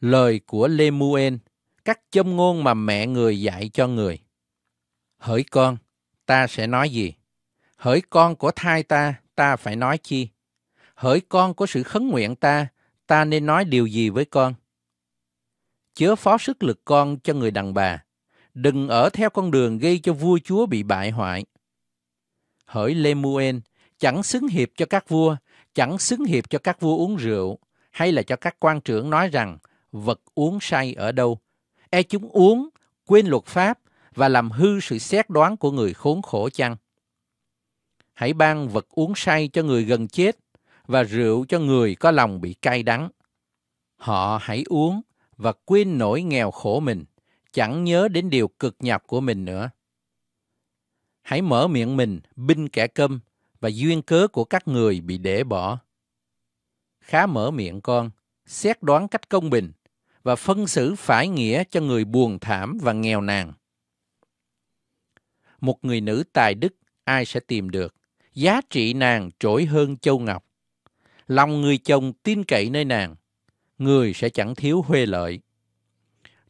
lời của Lemuel, các châm ngôn mà mẹ người dạy cho người. Hỡi con, ta sẽ nói gì? Hỡi con của thai ta, ta phải nói chi? Hỡi con của sự khấn nguyện ta, ta nên nói điều gì với con? Chớ phó sức lực con cho người đàn bà. Đừng ở theo con đường gây cho vua chúa bị bại hoại. Hỡi Lemuel, chẳng xứng hiệp cho các vua, chẳng xứng hiệp cho các vua uống rượu, hay là cho các quan trưởng nói rằng vật uống say ở đâu. E chúng uống, quên luật pháp và làm hư sự xét đoán của người khốn khổ chăng. Hãy ban vật uống say cho người gần chết và rượu cho người có lòng bị cay đắng. Họ hãy uống và quên nỗi nghèo khổ mình, chẳng nhớ đến điều cực nhọc của mình nữa. Hãy mở miệng mình binh kẻ câm và duyên cớ của các người bị để bỏ. Khá mở miệng con, xét đoán cách công bình và phân xử phải nghĩa cho người buồn thảm và nghèo nàn. Một người nữ tài đức ai sẽ tìm được, giá trị nàng trỗi hơn châu ngọc. Lòng người chồng tin cậy nơi nàng, người sẽ chẳng thiếu huê lợi.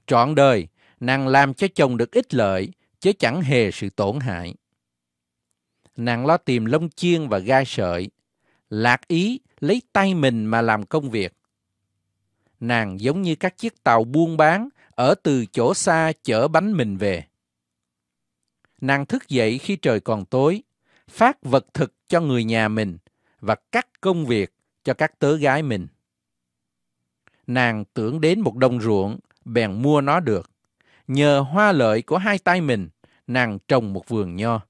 Trọn đời, nàng làm cho chồng được ích lợi, chứ chẳng hề sự tổn hại. Nàng lo tìm lông chiên và gai sợi, lạc ý lấy tay mình mà làm công việc nàng giống như các chiếc tàu buôn bán ở từ chỗ xa chở bánh mình về. Nàng thức dậy khi trời còn tối, phát vật thực cho người nhà mình và cắt công việc cho các tớ gái mình. Nàng tưởng đến một đồng ruộng, bèn mua nó được. Nhờ hoa lợi của hai tay mình, nàng trồng một vườn nho.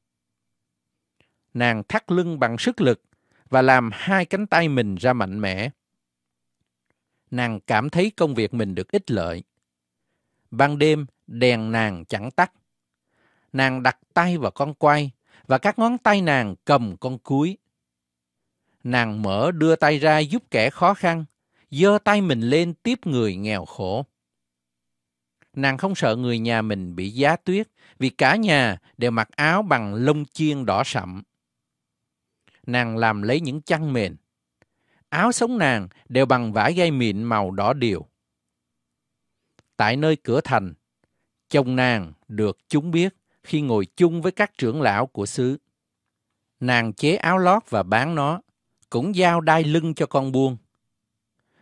Nàng thắt lưng bằng sức lực và làm hai cánh tay mình ra mạnh mẽ nàng cảm thấy công việc mình được ích lợi. Ban đêm, đèn nàng chẳng tắt. Nàng đặt tay vào con quay và các ngón tay nàng cầm con cúi. Nàng mở đưa tay ra giúp kẻ khó khăn, giơ tay mình lên tiếp người nghèo khổ. Nàng không sợ người nhà mình bị giá tuyết vì cả nhà đều mặc áo bằng lông chiên đỏ sậm. Nàng làm lấy những chăn mền, áo sống nàng đều bằng vải gai mịn màu đỏ điều. Tại nơi cửa thành, chồng nàng được chúng biết khi ngồi chung với các trưởng lão của xứ. Nàng chế áo lót và bán nó, cũng giao đai lưng cho con buôn.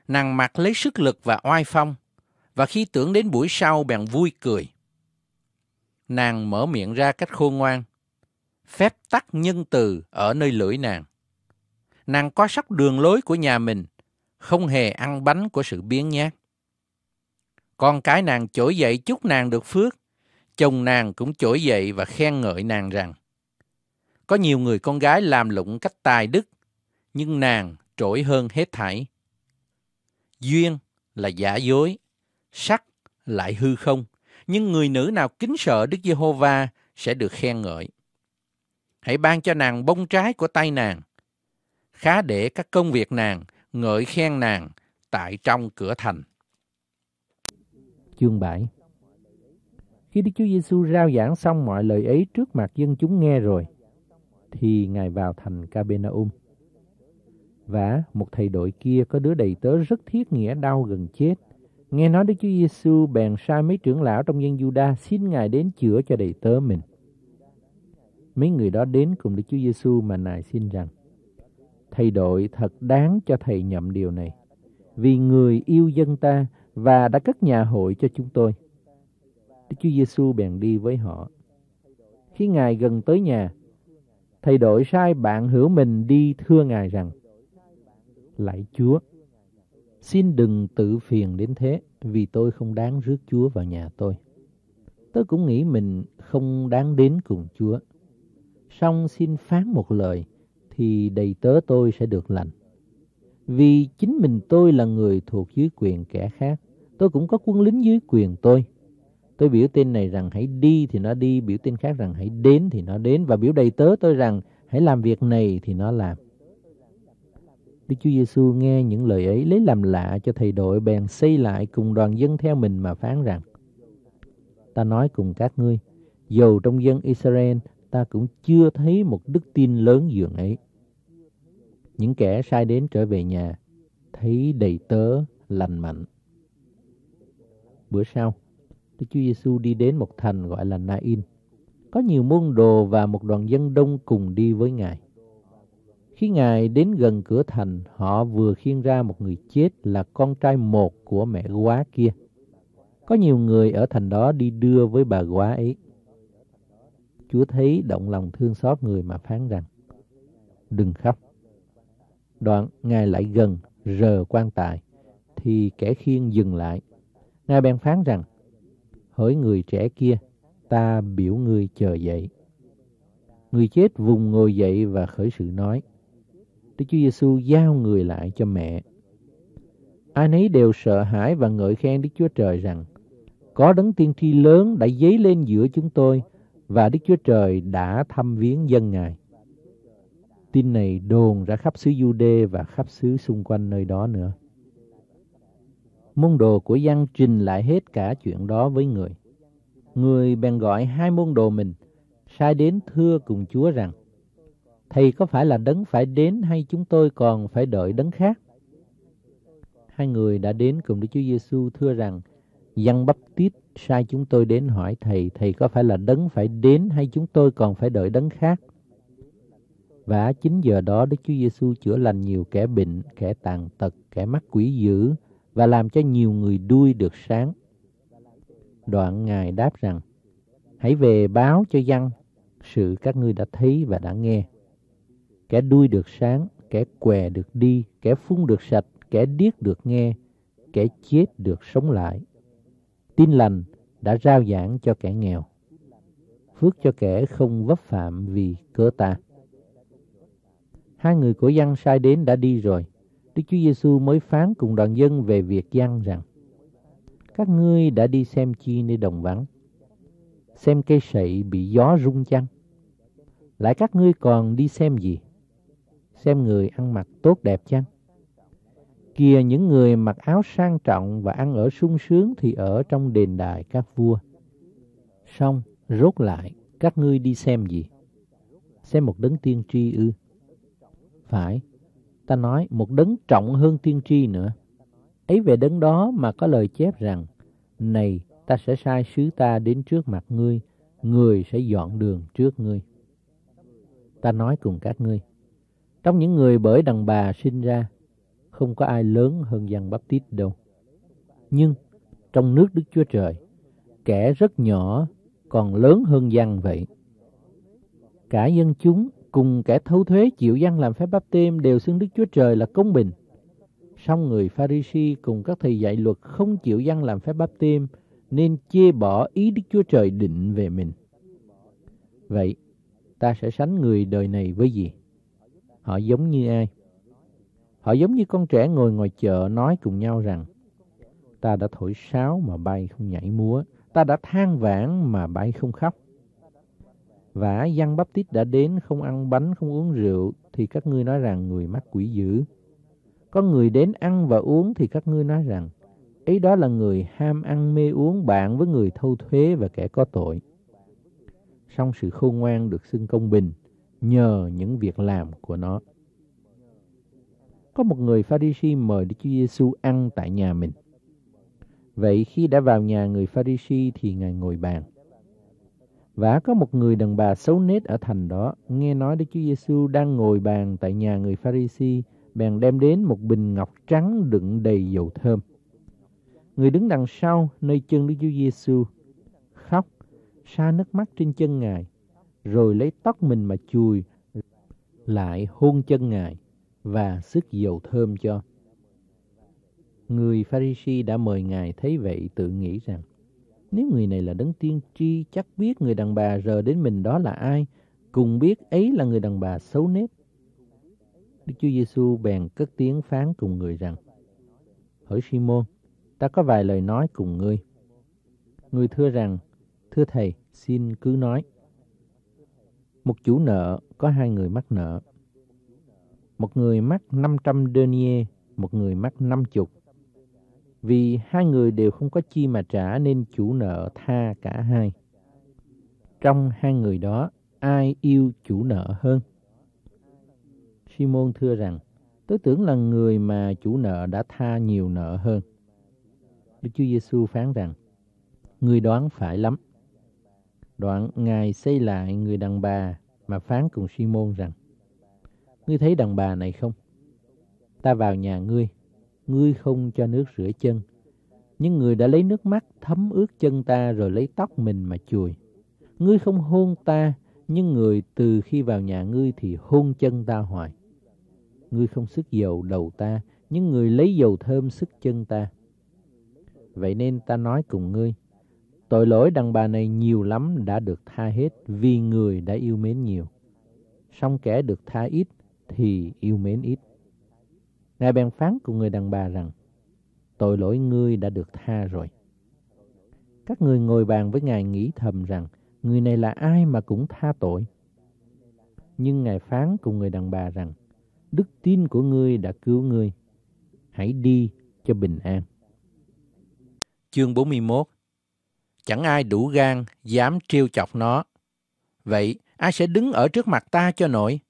Nàng mặc lấy sức lực và oai phong, và khi tưởng đến buổi sau bèn vui cười. Nàng mở miệng ra cách khôn ngoan, phép tắc nhân từ ở nơi lưỡi nàng nàng có sóc đường lối của nhà mình, không hề ăn bánh của sự biến nhát. Con cái nàng trỗi dậy chúc nàng được phước, chồng nàng cũng trỗi dậy và khen ngợi nàng rằng có nhiều người con gái làm lụng cách tài đức, nhưng nàng trỗi hơn hết thảy. Duyên là giả dối, sắc lại hư không, nhưng người nữ nào kính sợ Đức Giê-hô-va sẽ được khen ngợi. Hãy ban cho nàng bông trái của tay nàng, khá để các công việc nàng, ngợi khen nàng tại trong cửa thành. Chương 7 Khi Đức Chúa Giêsu rao giảng xong mọi lời ấy trước mặt dân chúng nghe rồi, thì Ngài vào thành Capernaum. Và một thầy đội kia có đứa đầy tớ rất thiết nghĩa đau gần chết. Nghe nói Đức Chúa Giêsu bèn sai mấy trưởng lão trong dân Juda xin Ngài đến chữa cho đầy tớ mình. Mấy người đó đến cùng Đức Chúa Giêsu mà ngài xin rằng: Thầy đội thật đáng cho thầy nhậm điều này, vì người yêu dân ta và đã cất nhà hội cho chúng tôi. Đức Chúa Giêsu bèn đi với họ. Khi Ngài gần tới nhà, thầy đội sai bạn hữu mình đi thưa Ngài rằng, Lạy Chúa, xin đừng tự phiền đến thế, vì tôi không đáng rước Chúa vào nhà tôi. Tôi cũng nghĩ mình không đáng đến cùng Chúa. xong xin phán một lời, thì đầy tớ tôi sẽ được lành. Vì chính mình tôi là người thuộc dưới quyền kẻ khác, tôi cũng có quân lính dưới quyền tôi. Tôi biểu tên này rằng hãy đi thì nó đi, biểu tên khác rằng hãy đến thì nó đến, và biểu đầy tớ tôi rằng hãy làm việc này thì nó làm. Đức Chúa Giêsu nghe những lời ấy lấy làm lạ cho thầy đội bèn xây lại cùng đoàn dân theo mình mà phán rằng Ta nói cùng các ngươi, dầu trong dân Israel ta cũng chưa thấy một đức tin lớn dường ấy những kẻ sai đến trở về nhà, thấy đầy tớ lành mạnh. Bữa sau, Đức Chúa Giêsu đi đến một thành gọi là Nain. Có nhiều môn đồ và một đoàn dân đông cùng đi với Ngài. Khi Ngài đến gần cửa thành, họ vừa khiêng ra một người chết là con trai một của mẹ quá kia. Có nhiều người ở thành đó đi đưa với bà quá ấy. Chúa thấy động lòng thương xót người mà phán rằng, đừng khóc. Đoạn Ngài lại gần rờ quan tài, thì kẻ khiên dừng lại. Ngài bèn phán rằng, hỡi người trẻ kia, ta biểu người chờ dậy. Người chết vùng ngồi dậy và khởi sự nói. Đức Chúa Giêsu giao người lại cho mẹ. Ai nấy đều sợ hãi và ngợi khen Đức Chúa Trời rằng, có đấng tiên tri lớn đã dấy lên giữa chúng tôi và Đức Chúa Trời đã thăm viếng dân Ngài. Tin này đồn ra khắp xứ Jude và khắp xứ xung quanh nơi đó nữa. Môn đồ của Giăng trình lại hết cả chuyện đó với người. Người bèn gọi hai môn đồ mình, sai đến thưa cùng Chúa rằng, Thầy có phải là đấng phải đến hay chúng tôi còn phải đợi đấng khác? Hai người đã đến cùng Đức Chúa Giêsu thưa rằng, Giăng bắp tít sai chúng tôi đến hỏi Thầy, Thầy có phải là đấng phải đến hay chúng tôi còn phải đợi đấng khác? Và chính giờ đó Đức Chúa Giêsu chữa lành nhiều kẻ bệnh, kẻ tàn tật, kẻ mắc quỷ dữ và làm cho nhiều người đuôi được sáng. Đoạn Ngài đáp rằng, Hãy về báo cho dân sự các ngươi đã thấy và đã nghe. Kẻ đuôi được sáng, kẻ què được đi, kẻ phun được sạch, kẻ điếc được nghe, kẻ chết được sống lại. Tin lành đã rao giảng cho kẻ nghèo. Phước cho kẻ không vấp phạm vì cớ ta hai người của dân sai đến đã đi rồi. Đức Chúa Giêsu mới phán cùng đoàn dân về việc dân rằng, các ngươi đã đi xem chi nơi đồng vắng, xem cây sậy bị gió rung chăng? Lại các ngươi còn đi xem gì? Xem người ăn mặc tốt đẹp chăng? Kìa những người mặc áo sang trọng và ăn ở sung sướng thì ở trong đền đài các vua. Xong, rốt lại, các ngươi đi xem gì? Xem một đấng tiên tri ư? Phải, ta nói một đấng trọng hơn tiên tri nữa. Ấy về đấng đó mà có lời chép rằng, Này, ta sẽ sai sứ ta đến trước mặt ngươi, người sẽ dọn đường trước ngươi. Ta nói cùng các ngươi, trong những người bởi đàn bà sinh ra, không có ai lớn hơn Giăng Báp Tít đâu. Nhưng trong nước Đức Chúa Trời, kẻ rất nhỏ còn lớn hơn Giăng vậy. Cả dân chúng cùng kẻ thấu thuế chịu dân làm phép báp tim đều xưng Đức Chúa Trời là công bình. Song người Pharisee cùng các thầy dạy luật không chịu dân làm phép báp tim nên chê bỏ ý Đức Chúa Trời định về mình. Vậy, ta sẽ sánh người đời này với gì? Họ giống như ai? Họ giống như con trẻ ngồi ngoài chợ nói cùng nhau rằng Ta đã thổi sáo mà bay không nhảy múa, ta đã than vãn mà bay không khóc và dân bắp Tít đã đến không ăn bánh, không uống rượu, thì các ngươi nói rằng người mắc quỷ dữ. Có người đến ăn và uống thì các ngươi nói rằng, ấy đó là người ham ăn mê uống bạn với người thâu thuế và kẻ có tội. Song sự khôn ngoan được xưng công bình nhờ những việc làm của nó. Có một người pha mời Đức Chúa Giêsu ăn tại nhà mình. Vậy khi đã vào nhà người pha thì Ngài ngồi bàn. Và có một người đàn bà xấu nết ở thành đó, nghe nói Đức Chúa Giêsu đang ngồi bàn tại nhà người Pharisee, bèn đem đến một bình ngọc trắng đựng đầy dầu thơm. Người đứng đằng sau nơi chân Đức Chúa Giêsu khóc, xa nước mắt trên chân Ngài, rồi lấy tóc mình mà chùi, lại hôn chân Ngài và sức dầu thơm cho. Người Pharisee đã mời Ngài thấy vậy tự nghĩ rằng nếu người này là đấng tiên tri, chắc biết người đàn bà rờ đến mình đó là ai, cùng biết ấy là người đàn bà xấu nết. Đức Chúa Giêsu bèn cất tiếng phán cùng người rằng, Hỡi Simon, ta có vài lời nói cùng ngươi. Ngươi thưa rằng, thưa thầy, xin cứ nói. Một chủ nợ có hai người mắc nợ. Một người mắc 500 denier, một người mắc 50. Vì hai người đều không có chi mà trả nên chủ nợ tha cả hai. Trong hai người đó, ai yêu chủ nợ hơn? Simon thưa rằng, tôi tưởng là người mà chủ nợ đã tha nhiều nợ hơn. Đức Chúa Giêsu phán rằng, người đoán phải lắm. Đoạn Ngài xây lại người đàn bà mà phán cùng Simon rằng, Ngươi thấy đàn bà này không? Ta vào nhà ngươi, ngươi không cho nước rửa chân. Nhưng người đã lấy nước mắt thấm ướt chân ta rồi lấy tóc mình mà chùi. Ngươi không hôn ta, nhưng người từ khi vào nhà ngươi thì hôn chân ta hoài. Ngươi không sức dầu đầu ta, nhưng người lấy dầu thơm sức chân ta. Vậy nên ta nói cùng ngươi, tội lỗi đàn bà này nhiều lắm đã được tha hết vì người đã yêu mến nhiều. Song kẻ được tha ít thì yêu mến ít. Ngài bèn phán cùng người đàn bà rằng, tội lỗi ngươi đã được tha rồi. Các người ngồi bàn với Ngài nghĩ thầm rằng, người này là ai mà cũng tha tội. Nhưng Ngài phán cùng người đàn bà rằng, đức tin của ngươi đã cứu ngươi, hãy đi cho bình an. Chương 41 Chẳng ai đủ gan dám trêu chọc nó. Vậy ai sẽ đứng ở trước mặt ta cho nổi?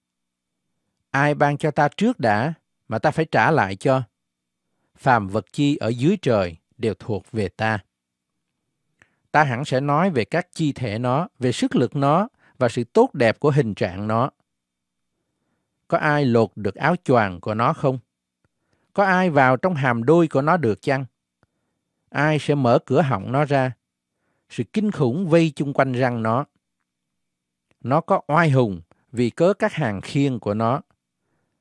Ai ban cho ta trước đã mà ta phải trả lại cho. Phàm vật chi ở dưới trời đều thuộc về ta. Ta hẳn sẽ nói về các chi thể nó, về sức lực nó và sự tốt đẹp của hình trạng nó. Có ai lột được áo choàng của nó không? Có ai vào trong hàm đuôi của nó được chăng? Ai sẽ mở cửa họng nó ra? Sự kinh khủng vây chung quanh răng nó. Nó có oai hùng vì cớ các hàng khiên của nó.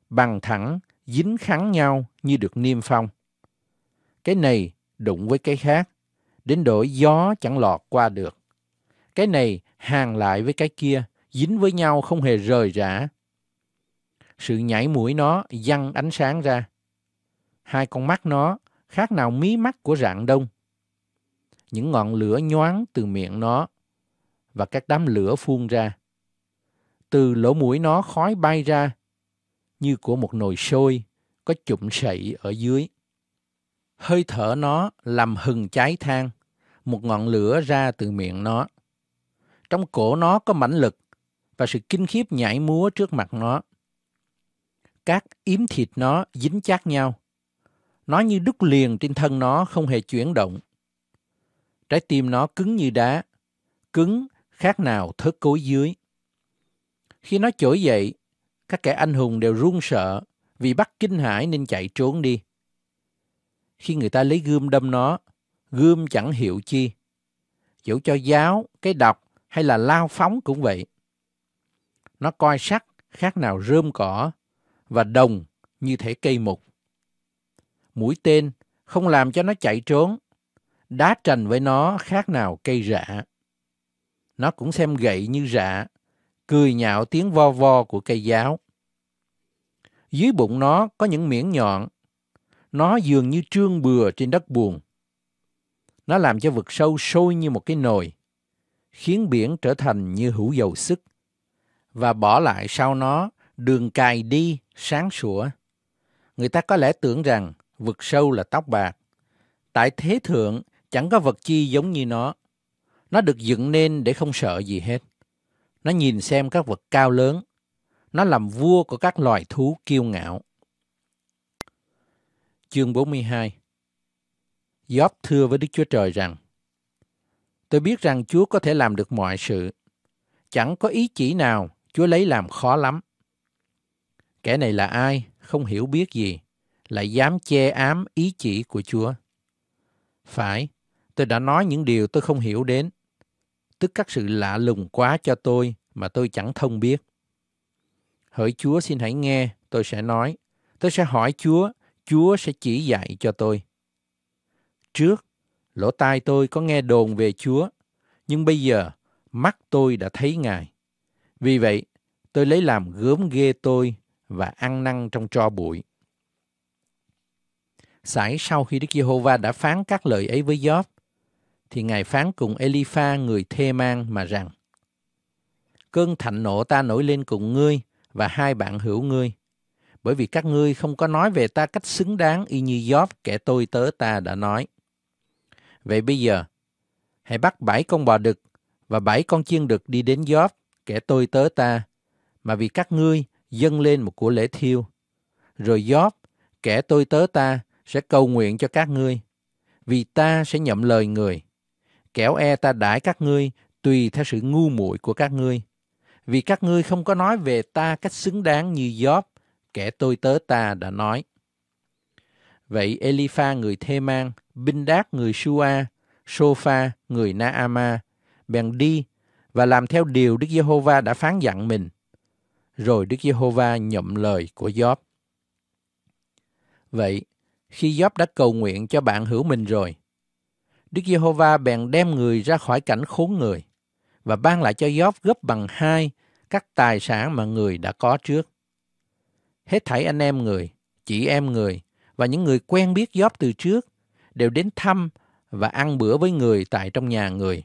Bằng thẳng dính khắn nhau như được niêm phong. Cái này đụng với cái khác, đến đổi gió chẳng lọt qua được. Cái này hàng lại với cái kia, dính với nhau không hề rời rã. Sự nhảy mũi nó văng ánh sáng ra. Hai con mắt nó khác nào mí mắt của rạng đông. Những ngọn lửa nhoáng từ miệng nó và các đám lửa phun ra. Từ lỗ mũi nó khói bay ra như của một nồi sôi có chụm sậy ở dưới. Hơi thở nó làm hừng cháy than, một ngọn lửa ra từ miệng nó. Trong cổ nó có mãnh lực và sự kinh khiếp nhảy múa trước mặt nó. Các yếm thịt nó dính chát nhau. Nó như đúc liền trên thân nó không hề chuyển động. Trái tim nó cứng như đá, cứng khác nào thớt cối dưới. Khi nó trỗi dậy, các kẻ anh hùng đều run sợ vì bắt kinh hãi nên chạy trốn đi. Khi người ta lấy gươm đâm nó, gươm chẳng hiệu chi. Dẫu cho giáo, cái độc hay là lao phóng cũng vậy. Nó coi sắt khác nào rơm cỏ và đồng như thể cây mục. Mũi tên không làm cho nó chạy trốn, đá trành với nó khác nào cây rạ. Nó cũng xem gậy như rạ cười nhạo tiếng vo vo của cây giáo. Dưới bụng nó có những miễn nhọn. Nó dường như trương bừa trên đất buồn. Nó làm cho vực sâu sôi như một cái nồi, khiến biển trở thành như hữu dầu sức, và bỏ lại sau nó đường cài đi sáng sủa. Người ta có lẽ tưởng rằng vực sâu là tóc bạc. Tại thế thượng chẳng có vật chi giống như nó. Nó được dựng nên để không sợ gì hết. Nó nhìn xem các vật cao lớn. Nó làm vua của các loài thú kiêu ngạo. Chương 42 Gióp thưa với Đức Chúa Trời rằng Tôi biết rằng Chúa có thể làm được mọi sự. Chẳng có ý chỉ nào Chúa lấy làm khó lắm. Kẻ này là ai, không hiểu biết gì, lại dám che ám ý chỉ của Chúa. Phải, tôi đã nói những điều tôi không hiểu đến tức các sự lạ lùng quá cho tôi mà tôi chẳng thông biết. Hỡi Chúa xin hãy nghe, tôi sẽ nói. Tôi sẽ hỏi Chúa, Chúa sẽ chỉ dạy cho tôi. Trước, lỗ tai tôi có nghe đồn về Chúa, nhưng bây giờ mắt tôi đã thấy Ngài. Vì vậy, tôi lấy làm gớm ghê tôi và ăn năn trong tro bụi. Sải sau khi Đức Giê-hô-va đã phán các lời ấy với Gióp, thì Ngài phán cùng Elipha người thê mang mà rằng Cơn thạnh nộ ta nổi lên cùng ngươi và hai bạn hữu ngươi, bởi vì các ngươi không có nói về ta cách xứng đáng y như Gióp kẻ tôi tớ ta đã nói. Vậy bây giờ, hãy bắt bảy con bò đực và bảy con chiên đực đi đến Gióp kẻ tôi tớ ta, mà vì các ngươi dâng lên một của lễ thiêu. Rồi Gióp, kẻ tôi tớ ta, sẽ cầu nguyện cho các ngươi, vì ta sẽ nhậm lời người kẻo e ta đãi các ngươi tùy theo sự ngu muội của các ngươi. Vì các ngươi không có nói về ta cách xứng đáng như Gióp, kẻ tôi tớ ta đã nói. Vậy Elipha người Thê Mang, Binh Đát người Shua, Sopha người Naama, bèn đi và làm theo điều Đức Giê-hô-va đã phán dặn mình. Rồi Đức Giê-hô-va nhậm lời của Gióp. Vậy, khi Gióp đã cầu nguyện cho bạn hữu mình rồi, Đức Giê-hô-va bèn đem người ra khỏi cảnh khốn người và ban lại cho Gióp gấp bằng hai các tài sản mà người đã có trước. Hết thảy anh em người, chị em người và những người quen biết Gióp từ trước đều đến thăm và ăn bữa với người tại trong nhà người.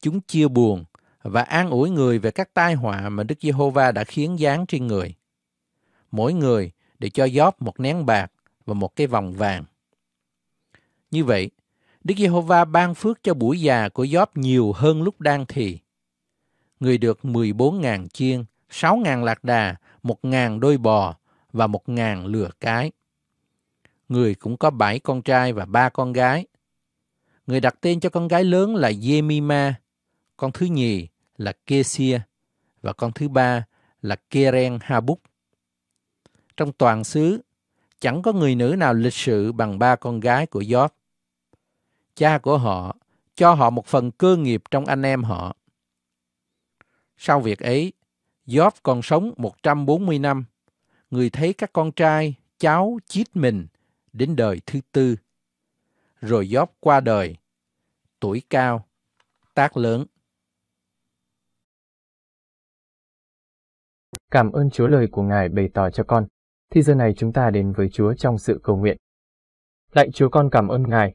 Chúng chia buồn và an ủi người về các tai họa mà Đức Giê-hô-va đã khiến giáng trên người. Mỗi người đều cho Gióp một nén bạc và một cái vòng vàng. Như vậy, Đức Giê-hô-va ban phước cho buổi già của Gióp nhiều hơn lúc đang thì. Người được 14.000 chiên, 6.000 lạc đà, 1.000 đôi bò và 1.000 lừa cái. Người cũng có 7 con trai và 3 con gái. Người đặt tên cho con gái lớn là Yemima, con thứ nhì là Kesia và con thứ ba là Keren Habuk. Trong toàn xứ, chẳng có người nữ nào lịch sự bằng ba con gái của Gióp cha của họ cho họ một phần cơ nghiệp trong anh em họ. Sau việc ấy, Job còn sống 140 năm. Người thấy các con trai, cháu chít mình đến đời thứ tư. Rồi Job qua đời, tuổi cao, tác lớn. Cảm ơn Chúa lời của Ngài bày tỏ cho con. Thì giờ này chúng ta đến với Chúa trong sự cầu nguyện. Lạy Chúa con cảm ơn Ngài